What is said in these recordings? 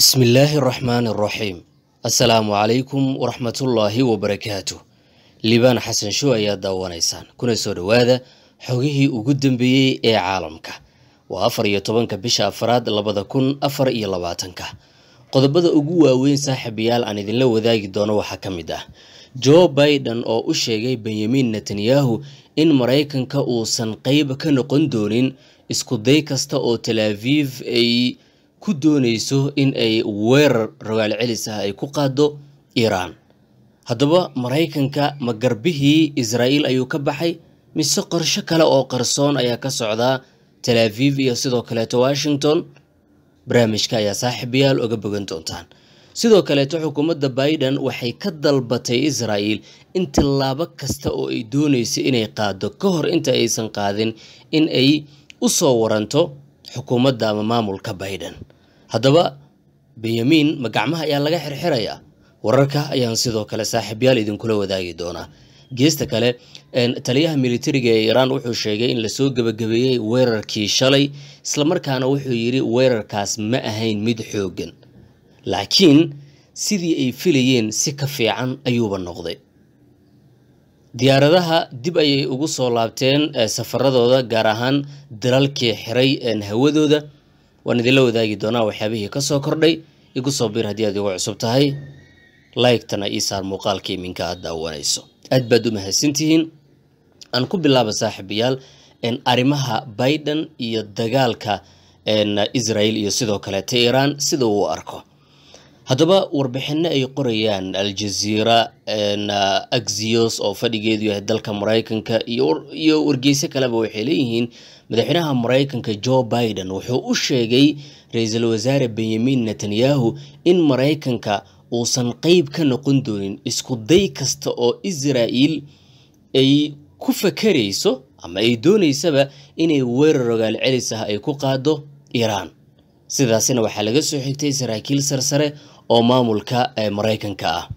bismillaahi raxmaani araxiim assalaamu calaykum waraxmatullaahi wabarakaatu libaan xasan show ayaa daawanaysaan kuna soo dhowaada xogihii ugu dambeeyey ee caalamka waa afar iyo tobanka bisha afraad labada kun afar iyo labaatanka qodobada ugu waaweyn saaxiibayaal aan idinla wadaagi doono waxaa ka mid ah jo biden oo u sheegay benyamin netanyahu in maraykanka uusan qeyb ka noqon doonin iskuday kasta oo talaviv ay ku doonayso in ay weerar rawaal ah ay ku qaado iiraan haddaba maraykanka ma garbihii israa'iil ayuu ka baxay mise qorsho kale oo qarsoon ayaa ka socdaa tel aviv iyo sidoo kaleeto washington barnaamijka ayaa saaxiibayaal oga bogan doontaan sidoo kaleeto xukuumadda biden waxay ka dalbatay israa'il in tillaabo kasta oo ay doonayso inay qaado ka hor inta aysan qaadin in ay u soo waranto xukuumadda ama maamulka biden haddaba benyamin ma gacmaha ayaa laga xirxirayaa wararka ayaan sidoo kale saaxiibyaal idinkula wadaagi doonaa geesta kale taliyaha militariga ee iiraan wuxuu sheegay in lasoo gebagabeeyey weerarkii shalay islamarkaana wuxuu yidhi weerarkaas ma ahayn mid xooggan laakiin sidii ay filayeen si ka fiican ayuuba noqday diyaaradaha dib ayay ugu soo laabteen safaradooda gaar ahaan dalalkii xiray hawadooda waan idinla wadaagi doonaa waxyaabihii kasoo kordhay igu soo biir haddii aad igu cusub tahay laygtana ii saar muuqaalka iminka aad daawanayso aad baad u mahadsantihiin aan ku bilaaba saaxiibayaal arrimaha biden iyo dagaalka israel iyo sidoo kaleeta iiraan sida uu arko haddaba warbixinno ay qorayaan aljaziira jaziira eh, axios oo fadhigeedu yahay dalka maraykanka iyo wargeysyo kaleba waxay leeyihiin madaxweynaha maraykanka jo biden wuxuu u sheegay ra-iisul wasaare benyamin netanyahu in maraykanka uusan qeyb ka noqon doonin isku day kasta oo israa'il ay ku fakarayso ama ay doonaysaba inay weerar rogaal celis ah ay ku qaado iiraan sidaasina waxaa laga soo xigtay saraakiil sarsare oo maamulka ee maraykanka ah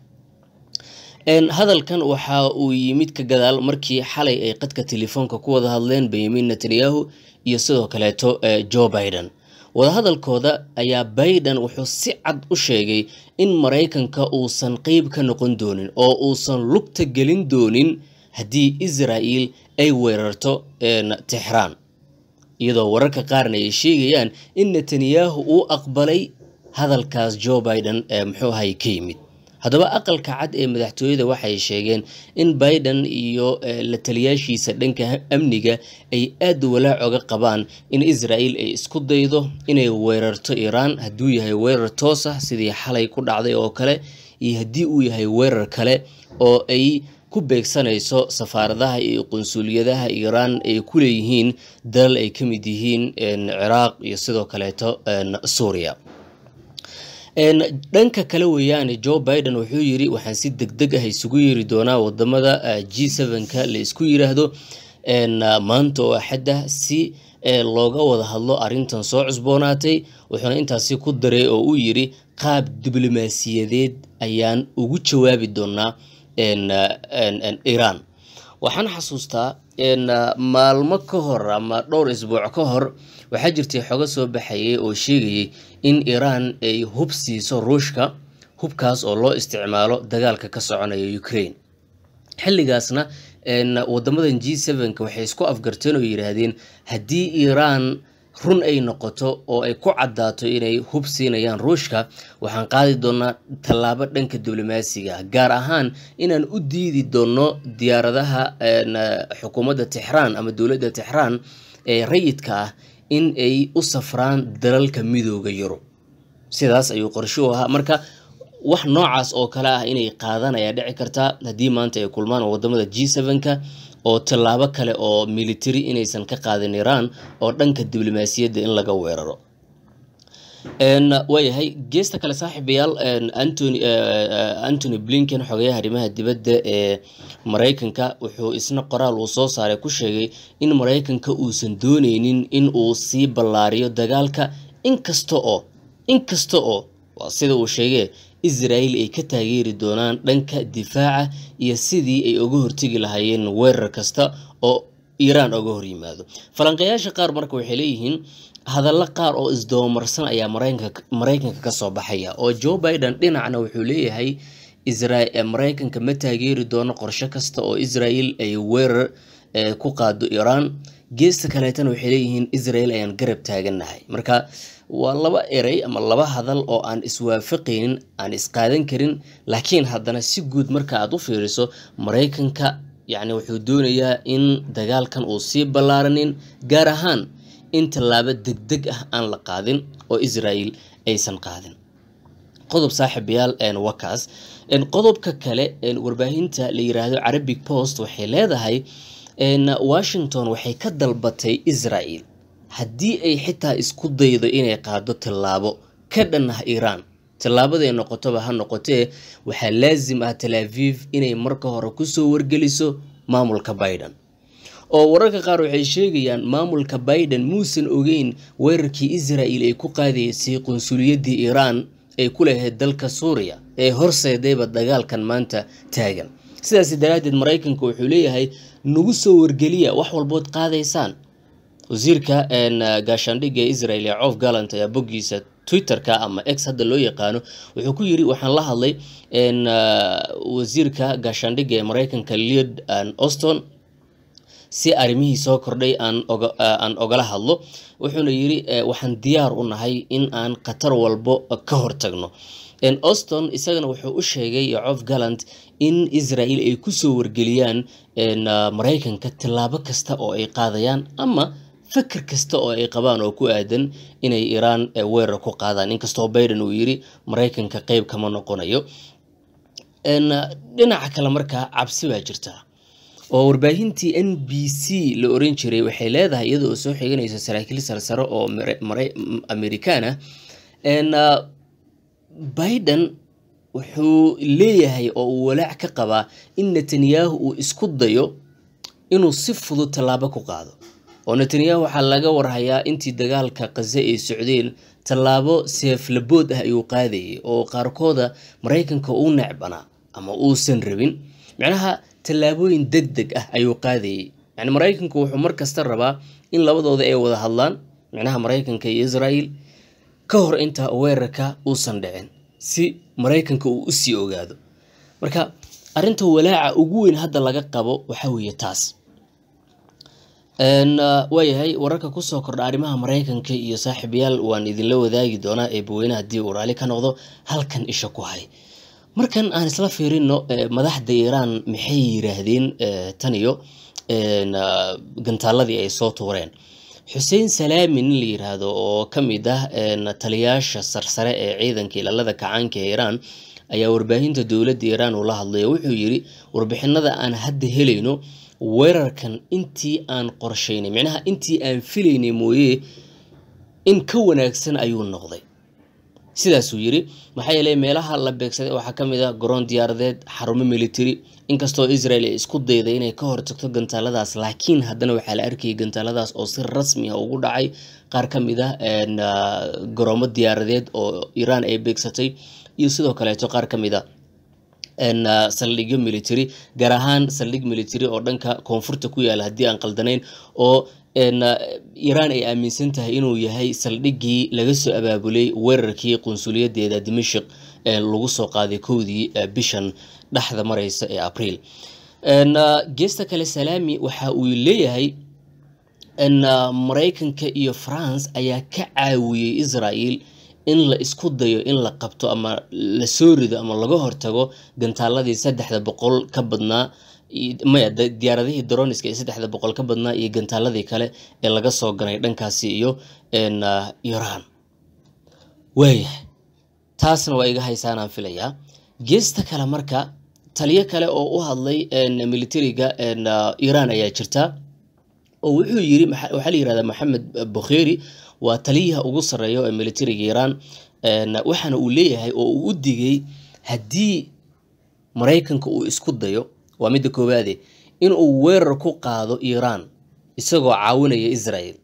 hadalkan waxa uu yimid ka gadaal markii xalay ay qadka telefoonka ku wada hadleen benyamin netanyahu iyo sidoo kaleeto jo biden wadahadalkooda ayaa biden wuxuu si cad u sheegay in maraykanka uusan qeyb ka noqon doonin oo uusan lugta gelin doonin haddii israa'il ay weerarto texraan iyadoo wararka qaarna ay sheegayaan in netanyahu uu aqbalay hadalkaas jo biden ee eh, muxuu ahay ka yimid haddaba aqalka cad ee madaxtooyada waxay sheegeen in biden iyo eh, la taliyaashiisa dhanka amniga ay aad walaac oga qabaan in israel ay isku daydo inay weerarto iiraan hadduu yahay weerar toos ah sidii xalay ku dhacday oo kale iyo haddii uu yahay weerar kale oo ay ku beegsanayso safaaradaha iyo qunsuuliyadaha iiraan ay ku leeyihiin dalal ay ka mid yihiin eh, ciraaq iyo sidoo kaleeto suuriya dhanka kale weeyaane joe biden wuxuu yiri waxaan si degdeg ah isugu yeeri doonaa wadamada g sevenka la isku yiraahdo maanta oo axadda si looga wada hadlo arintan soo cusboonaatay wuxuuna intaasi ku daray oo uu yiri qaab diblomaasiyadeed ayaan ugu jawaabi doonaa iran waxaan xasuustaa Uh, maalmo ka hor ama dhowr isbuuc ka hor waxaa jirtay xogo soo baxayay oo sheegayay in iiraan ay hub siiso ruushka hubkaas oo loo isticmaalo dagaalka ka soconaya ukraine xilligaasna wadamadan g sevenka waxay isku afgarteen oo yidhaahdeen haddii iiraan run ay noqoto oo ay ku caddaato inay hub siinayaan ruushka waxaan qaadi doonaa tallaabo dhanka diblomaasiga gaar ahaan inaan u diidi doono diyaaradaha eh, xukuumadda tixraan ama dowladda tixraan ee rayidka ah in ay u safraan dalalka midooda yurub sidaas ayuu qorshuhu ahaa marka wax noocaas oo kale ah inay qaadan ayaa dhici kartaa haddii maanta ay kulmaan wadamada g seven-ka oo tallaabo kale oo militari inaysan ka qaadin iiraan oo dhanka diblomaasiyadda in laga weeraro waayahay geesta kale saaxiibayaal antony e, e, antony blinken xogayaha arrimaha dibadda ee maraykanka wuxuu isna qoraal uu soo saaray ku sheegay in maraykanka uusan dooneynin in uu sii ballaariyo dagaalka inkasta oo inkasta oo waa sida uu sheegee Israel ay ka taageeri doonaan dhanka difaaca iyo sidii ay uga hortegi lahaayeen weerar kasta oo iiraan uga hor yimaado falanqeeyaasha qaar marka waxay leeyihiin hadalla qaar oo isdoomarsan ayaa maraykanka kasoo baxaya oo jo biden dhinacna wuxuu leeyahay eh, maraykanka ma taageeri doono qorshe kasta oo israel ay weerar eh, ku qaado iiraan geesta kaleetana waxay leeyihiin israel ayaan garab taagannahay marka waa laba erey ama laba hadal oo aan iswaafaqaynin aan isqaadan karin laakiin haddana si guud marka aad u fiiriso maraykanka yacni wuxuu doonayaa in dagaalkan uu sii ballaaranin gaar ahaan in tallaabo degdeg ah aan la qaadin oo israa'el aysan qaadin qodob saaxiibayaal waa qodobka kale warbaahinta la yiraahdo carabic post waxay leedahay washington waxay ka dalbatay israel haddii ay xitaa isku daydo inay qaado tallaabo ka dhan ah iiraan tallaabaday noqotoba ha noqotee waxaa laasim ah talaaviif inay marka hore kusoo wargeliso maamulka biden oo wararka qaar waxay sheegayaan maamulka biden muusan ogeyn weerarkii israa'il ay ku qaadaysay qunsuliyaddii iiraan ay ku lahayd dalka suuriya ee horseedayba dagaalkan maanta taagan sidaasi daraaddeed maraykanka wuxuu leeyahay nagu soo wargeliya wax walbood qaadaysaan wasiirka gaashaandhigga israel ee coof gallant ayaa boggiisa twitterka ama x hadda loo yaqaano wuxuu ku yiri waxaan la hadlay wasiirka gaashaandhigga ee mareykanka leod auston si arrimihii soo kordhay aan ogala hadlo wuxuuna yiri waxaan diyaar u nahay in aan khatar walbo ka hortagno auston isagana wuxuu u sheegay coof gallant in israel ay kusoo wargeliyaan mareykanka tillaabo kasta oo ay qaadayaan ama fikir kasta oo ay qabaan oo ku aadan inay iraan eh, weerar ku qaadaan inkastoo biden uu yiri maraykanka qeyb kama noqonayo dhinaca kale markaa cabsi baa jirta oo warbaahintii n b c la oran jiray waxay leedahay iyadoo soo xiganaysa saraakiil sarsare oo amerikaan ah. ah biden wuxuu leeyahay oo uu walaac ka qabaa in netanyahu uu isku dayo inuu si fudud tallaabo ku qaado oo netanyahu waxaa laga warhayaa intii dagaalka khaze ay socdeen tallaabo seeflabood ah ayuu qaadayay oo qaarkooda maraykanka uu necbanaa ama uusan rabin micnaha tallaabooyin deg deg ah ayuu qaadayay yani maraykanku wuxuu mar kasta rabaa in labadooda ay wada hadlaan micnaha maraykanka iyo israael ka hor intaa weerarka uusan dhicin si maraykanka uu usii ogaado marka arrinta walaaca ugu weyn hadda laga qabo waxa weeye taas Ah, waayahay wararka kusoo kordha arrimaha maraykanka iyo saaxiibayaal waan idinla wadaagi doonaa eebaweyne haddii uu raali ka noqdo halkan isha ku hay markan aan isla fiirino eh, madaxda iiraan maxay yiraahdeen eh, taniyo iyo ah, gantaaladii ay soo tuureen xuseen salaami nin la yiraahdo oo ka mid ah taliyaasha sarsare ee ciidanka ilaalada kacaanka ee iiraan ayaa warbaahinta dowladda iiraan uu la hadlaya wuxuu yiri warbixinada aan hadda helayno weerarkan intii aan qorsheynay micnaha intii aan filaynay mooye in ka wanaagsan ayuu noqday sidaasuu yiri maxaa yeele meelaha la beegsaday waxaa ka mid ah garoon diyaaradeed xarumo militari inkastoo israel ay isku dayday inay ka hortagto gantaaladaas laakiin haddana waxaa la arkayay gantaaladaas oo si rasmi ah ugu dhacay qaar ka mid ah garoomo diyaaradeed oo iiraan ay beegsatay iyo sidoo kaleeto qaar ka mid a ah. Ah, saldhigyo military gaar ahaan saldhig military oo dhanka koonfurta ku yaala haddii aan qaldanayn oo ah, iraan ay aaminsan tahay inuu yahay saldhigii laga soo abaabulay weerarkii qunsuliyadeeda dimashik ee lagu soo qaaday kowdii ah, bishan dhexda mareysa ee abriil geesta kale salaami waxa uu leeyahay maraykanka iyo france ayaa ka caawiyey israel in la isku dayo in la qabto ama la soo rido ama laga hortago gantaaladii saddexda boqol ka badnaa maya diyaaradihii droniska ee saddexda boqol ka badnaa iyo gantaaladii kale ee laga soo ganay dhankaasi iyo ah, iran waayahay taasna waa iga haysaanaan filayaa geesta kale marka taliyo kale oo u hadlay militariga ah, iran ayaa jirta oo wuxuu yiri waxaa la yihahdaa maxamed bukheri waa taliyaha ugu sareeya ee militariga iiraan eh, waxaana uu leeyahay oo uu u digay haddii maraykanka uu isku dayo waa midda koowaade inuu weerar ku qaado iiraan isagoo caawinaya israel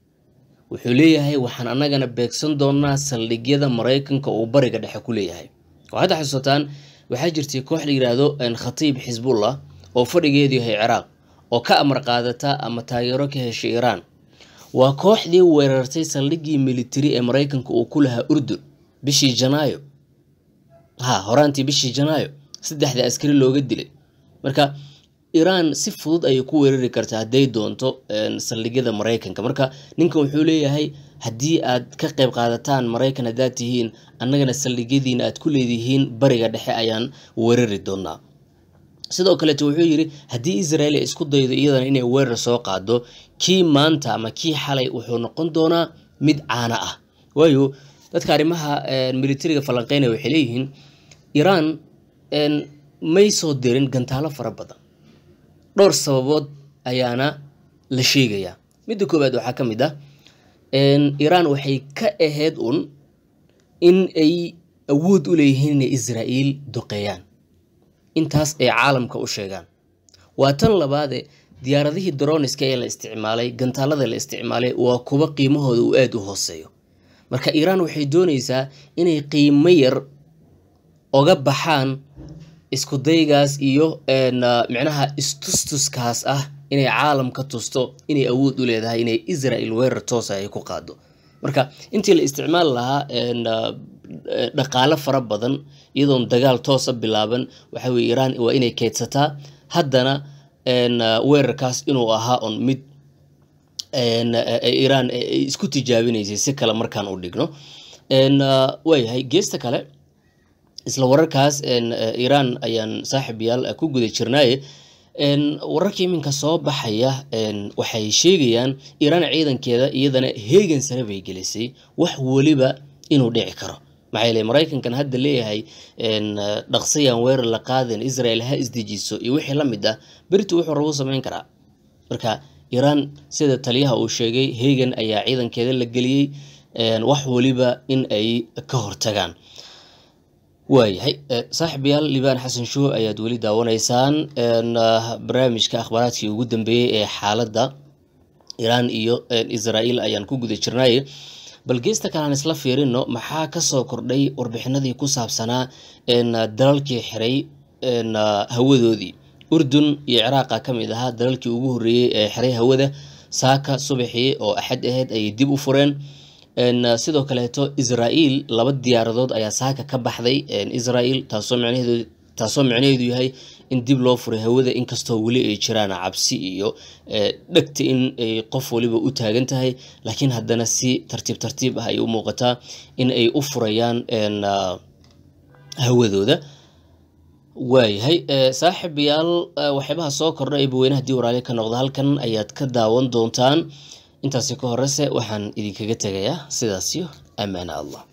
wuxuu leeyahay waxaan annagana beegsan doonaa saldhigyada maraykanka uu bariga dhexe ku leeyahay oo hadda xasuusataan waxaa jirtay koox la yidhaahdo eh, khatiib xisbullah oo fadhigeedu yahay ciraaq oo ka amar qaadata ama taageero ka heshay iiraan waa kooxdii weerartay saldhiggii militari ee maraykanka uu ku lahaa urdun bishii janaayo ha horaantii bishii janaayo saddexda askari looga dilay marka iraan si fudud ayay ku weerari kartaa hadday doonto saldhigyada maraykanka marka ninkan wuxuu leeyahay haddii aad ka qayb qaadataan maraykan haddaad tihiin annagana saldhigyadiina aad ku leedihiin bariga dhexe ayaan weerari doonaa sidoo kaleete wuxuu yidhi haddii israel ay isku daydo iyadana inay weerar soo qaado kii maanta ama kii xalay wuxuu noqon doonaa mid caana ah waayo dadka arrimaha eh, militariga falanqeynaya waxay leeyihiin iiraan eh, may soo dirin gantaalo fara badan dhowr sababood ayaana la sheegayaa midda koowaad waxaa ka mid ah eh, iiraan waxay ka ahayd un in ay awood u leeyihiin inay israa'iil duqeeyaan intaas ay caalamka u sheegaan waa tan labaade diyaaradihii droniska ee la isticmaalay gantaalada la isticmaalay waa kuwa qiimahooda uu aada u hooseeyo marka iiraan waxay doonaysaa inay qiimo yar oga baxaan iskudaygaas iyo micnaha istustuskaas ah inay caalamka tusto inay awood u leedahay inay israel weerar toosa ah ay ku qaado marka intii la isticmaali lahaa dhaqaalo fara badan iyadoon dagaal toosa ah bilaaban waxa weye waa inay keydsataa haddana weerarkaas inuu ahaa on mid iiraan e, e, e, isku tijaabinaysay si kale markaan u dhigno waayahay geesta kale isla wararkaas iraan ayaan saaxiibayaal ku guda jirnaaye wararkii iminka soo baxaya waxay sheegayaan iraan ciidankeeda iyadana heegan sare bay gelisay wax weliba inuu dhici karo maxaa maraykankan hadda leeyahay dhaqsayaan weerar la qaadin israel ha isdejiso iyo wixii la mid ah berita wuxuu lagu samayn karaa marka iraan sida taliyaha uu sheegay hegan ayaa ciidankeeda la geliyey wax waliba in ay ka hortagaan waayahay e, saaxiibayaal libaan xasan show ayaad weli daawanaysaan ah, barnaamijka akhbaaraadkii ugu dambeeyey ee xaaladda iiraan iyo israel ayaan ku guda jirnay bal geesta kale aan isla fiirino maxaa kasoo kordhay warbixinadii ku saabsanaa dalalkii xiray hawadoodii urdun iyo ciraaqa ka mid ahaa dalalkii ugu horreeyey ee xiray hawada saaka subaxii oo axad ahayd ayay dib u fureen sidoo kaleeto israael laba diyaaradood ayaa saaka ka baxday israel taasoo micnaheedu yahay in dib loo furay hawada inkastoo weli ay jiraan cabsi iyo eh, dhegta in ay eh, qof waliba u taagan tahay laakiin haddana si tartiib tartiib ah ay u muuqataa in ay u furayaan ah, hawadooda waayahay eh, saaxiibayaal waxyaabaha soo kordha ee buweynaha dii waraale ka noqda halkan ayaad ka daawan doontaan intaasi ka horese waxaan idinkaga tegayaa sidaasiyo ammaana allah